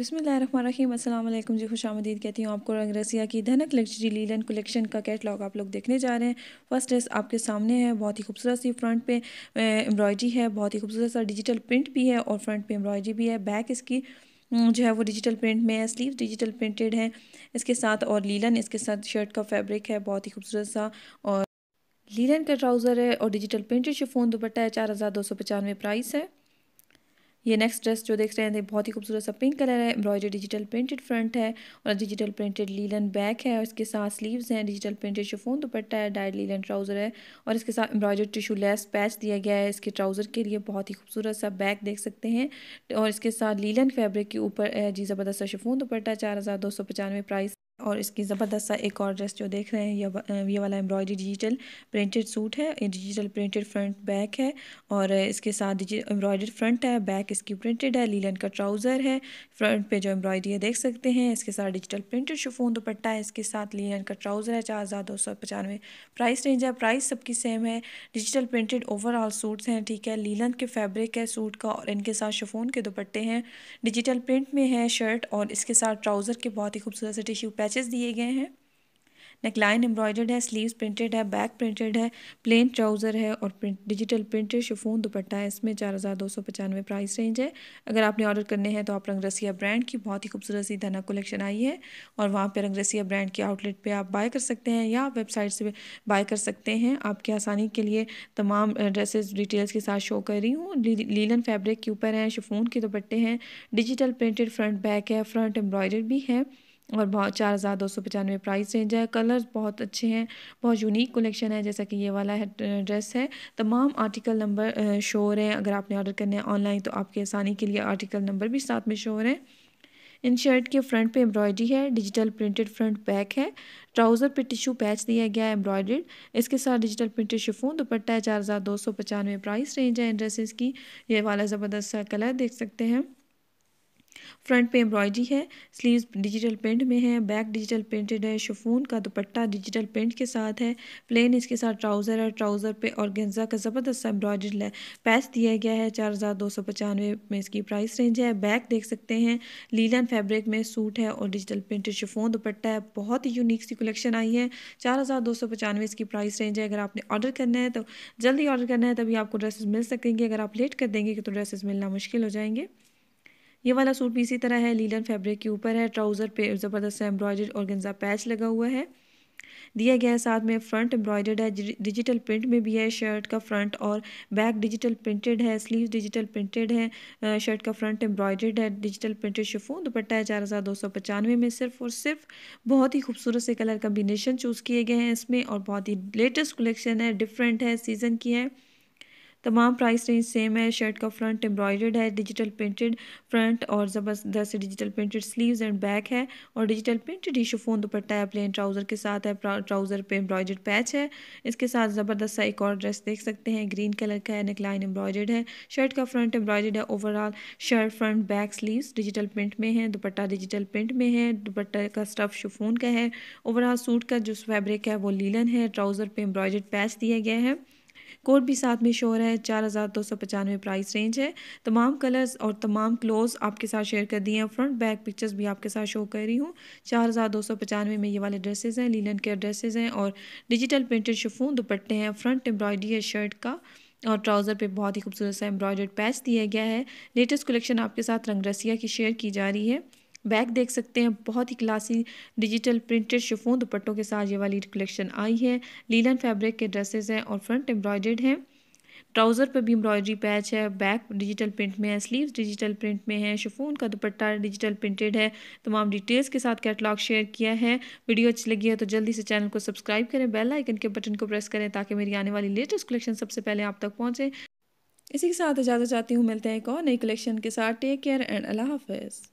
अस्सलाम वालेकुम जी खुश आमदीद कहती हूँ आपको रंग रसिया की धनक लग्जरी लीलन कलेक्शन का कैटलॉग आप लोग देखने जा रहे हैं फर्स्ट ड्रेस आपके सामने है बहुत ही खूबसूरत सी फ्रंट पे एम्ब्रॉयडरी है बहुत ही खूबसूरत सा डिजिटल प्रिंट भी है और फ्रंट पे एम्ब्रॉयडरी भी है बैक इसकी जो है वो डिजिटल प्रिंट में है स्लीव डिजिटल प्रिंटेड है इसके साथ और लीलन इसके साथ शर्ट का फैब्रिक है बहुत ही खूबसूरत सा और लीलन का ट्राउज़र है और डिजिटल प्रिंटेड शिफोन दुपट्टा है चार हज़ार दो सौ पचानवे प्राइस है ये नेक्स्ट ड्रेस जो देख रहे हैं बहुत ही खूबसूरत सा पिंक कलर है एम्ब्रॉयडरी डिजिटल प्रिंटेड फ्रंट है और डिजिटल प्रिंटेड लीलन बैक है और इसके साथ स्लीव्स हैं डिजिटल प्रिंटेड शिफोन दुपट्टा है डायर लीलन ट्राउज़र है और इसके साथ एम्ब्रॉयडरी टिशू लेस पैच दिया गया है इसके ट्राउज़र के लिए बहुत ही खूबसूरत सा बैक देख सकते हैं और इसके साथ लीलन फैब्रिक के ऊपर जी ज़बरदस्त शिफोन दुपट्टा चार हज़ार दो सौ पचानवे प्राइस और इसकी ज़बरदस्त सा एक और ड्रेस जो देख रहे हैं यह ये वाला एम्ब्रॉयडरी डिजिटल प्रिंटेड सूट है डिजिटल प्रिंटेड फ्रंट बैक है और इसके साथ एम्ब्रॉयडरी फ्रंट है बैक इसकी प्रिंटेड है लीलन का ट्राउज़र है फ्रंट पे जो एम्ब्रॉयडरी है देख सकते हैं इसके साथ डिजिटल प्रिंटेड शुफोन दुपट्टा है इसके साथ लीलन का ट्राउज़र है चार हज़ार दो सौ पचानवे प्राइस रेंज है प्राइस सबकी सेम है डिजिटल प्रिंटेड ओवरऑल सूट्स हैं ठीक है लीलन के फैब्रिक है सूट का और इनके साथ शुफोन के दुपट्टे हैं डिजिटल प्रिंट में है शर्ट और इसके साथ ट्राउज़र के बहुत ही खूबसूरत से टिश्यू पैच पैचेस दिए गए हैं नेकलाइन एम्ब्रॉयडर्ड है स्लीव्स प्रिंटेड है बैक प्रिंटेड है प्लेन ट्राउज़र है और print digital printed chiffon dupatta है इसमें चार हज़ार दो सौ पचानवे प्राइस रेंज है अगर आपने ऑर्डर करने हैं तो आप रंग रसिया ब्रांड की बहुत ही खूबसूरत सी धना कलेक्शन आई है और वहाँ पर रंग रसिया ब्रांड के आउटलेट पर आप बाय कर सकते हैं या वेबसाइट से बाय कर सकते हैं आपके आसानी के लिए तमाम ड्रेसेज डिटेल्स के साथ शो कर रही हूँ लीलन फैब्रिक के ऊपर हैं शिफोन के दुपट्टे हैं डिजिटल प्रिंटेड फ्रंट बैक है फ्रंट एम्ब्रॉयडर भी है और बहुत चार हज़ार दो सौ पचानवे प्राइस रेंज है कलर्स बहुत अच्छे हैं बहुत यूनिक कलेक्शन है जैसा कि ये वाला है ड्रेस है तमाम आर्टिकल नंबर शोर हैं अगर आपने ऑर्डर करने हैं ऑनलाइन तो आपके आसानी के लिए आर्टिकल नंबर भी साथ में शोर हैं इन शर्ट के फ्रंट पे एम्ब्रॉयडरी है डिजिटल प्रिंटेड फ्रंट बैक है ट्राउज़र पे टिश्यू पैच दिया गया है एम्ब्रॉयडर्ड इसके साथ डिजिटल प्रिंटेड शिफोन दुपट्टा है चार हज़ार दो सौ पचानवे प्राइस रेंज है इन ड्रेसेस की ये वाला ज़बरदस्त सा कलर देख सकते हैं फ्रंट पे एम्ब्रॉयडरी है स्लीव्स डिजिटल प्रिंट में है बैक डिजिटल प्रिंटेड है शफून का दुपट्टा डिजिटल प्रिंट के साथ है प्लेन इसके साथ ट्राउज़र है ट्राउज़र पे और गेंजा का ज़बरदस्त एम्ब्रॉयडरी पैच दिया गया है चार हज़ार दो सौ पचानवे में इसकी प्राइस रेंज है बैक देख सकते हैं लीलन फैब्रिक में सूट है और डिजिटल प्रिंटेड शफून दुपट्टा है बहुत ही यूनिक सी कलेक्शन आई है चार हज़ार दो सौ पचानवे इसकी प्राइस रेंज है अगर आपने ऑर्डर करना है तो जल्दी ऑर्डर करना है तभी आपको ड्रेसेस मिल सकेंगे अगर आप लेट कर देंगे तो ड्रेसेस मिलना मुश्किल हो जाएंगे ये वाला सूट भी इसी तरह है लीलन फैब्रिक के ऊपर है ट्राउज़र पे ज़बरदस्त एम्ब्रॉयडर्ड और गेंजा पैच लगा हुआ है दिया गया है साथ में फ्रंट एम्ब्रॉयडर्ड है डिजिटल प्रिंट में भी है शर्ट का फ्रंट और बैक डिजिटल प्रिंटेड है स्लीव डिजिटल प्रिंटेड है शर्ट का फ्रंट एम्ब्रॉयडर्ड है डिजिटल प्रिंटेड शिफोन दुपट्टा है चार हज़ार दो सौ पचानवे में सिर्फ और सिर्फ बहुत ही खूबसूरत से कलर कम्बिनेशन चूज़ किए गए हैं इसमें और बहुत ही लेटेस्ट कलेक्शन है डिफरेंट है सीज़न की है तमाम प्राइस रेंज सेम है शर्ट का फ्रंट एम्ब्रॉयडर्ड है डिजिटल प्रिंटेड फ्रंट और ज़बरदस्त digital printed sleeves and back है और डिजिटल प्रिंटेड ही शोफोन दुपट्टा है प्लेन ट्राउज़र के साथ है ट्राउज़र पे एम्ब्रॉयडर्ड पैच है इसके साथ ज़बरदस्त सा एक और ड्रेस देख सकते हैं ग्रीन कलर का है नेकलाइन एम्ब्रॉयडर्ड है शर्ट का फ्रंट एम्ब्रॉयडर्ड है overall shirt front back sleeves digital print में है दुपट्टा डिजिटल प्रिंट में है दुपट्टा का स्टफ़ शुफोन का है ओवरऑल सूट का जो फैब्रिक है वो लीलन है ट्राउज़र पे एम्ब्रॉयडर्ड पैच दिया गया है कोट भी साथ में शोर है चार हज़ार दो सौ पचानवे प्राइस रेंज है तमाम कलर्स और तमाम क्लोज आपके साथ शेयर कर दिए हैं फ्रंट बैक पिक्चर्स भी आपके साथ शो कर रही हूँ चार हज़ार दो सौ पचानवे में ये वाले ड्रेसेज हैं लीलन के ड्रेसेज हैं और डिजिटल प्रिंटेड शफून दुपट्टे हैं फ्रंट एम्ब्रॉयडरी है शर्ट का और ट्राउज़र पे बहुत ही खूबसूरत सा एम्ब्रॉयडर्ड पैच दिया गया है लेटेस्ट कलेक्शन आपके साथ रंगरसिया की शेयर की जा रही है बैग देख सकते हैं बहुत ही क्लासी डिजिटल प्रिंटेड शिफोन दुपट्टों के साथ ये वाली कलेक्शन आई है लीलन फैब्रिक के ड्रेसेस हैं और फ्रंट एम्ब्रॉयडेड हैं ट्राउज़र पर भी एम्ब्रॉयडरी पैच है बैक डिजिटल प्रिंट में है स्लीव्स डिजिटल प्रिंट में है शिफोन का दुपट्टा डिजिटल प्रिंटेड है तमाम डिटेल्स के साथ कैटलॉग शेयर किया है वीडियो अच्छी लगी है तो जल्दी से चैनल को सब्सक्राइब करें बेल आइकन के बटन को प्रेस करें ताकि मेरी आने वाली लेटेस्ट कलेक्शन सबसे पहले आप तक पहुँचें इसी के साथ इजाज़त चाहती हूँ मिलते हैं एक और नई कलेक्शन के साथ टेक केयर एंड अल्लाह हाफिज़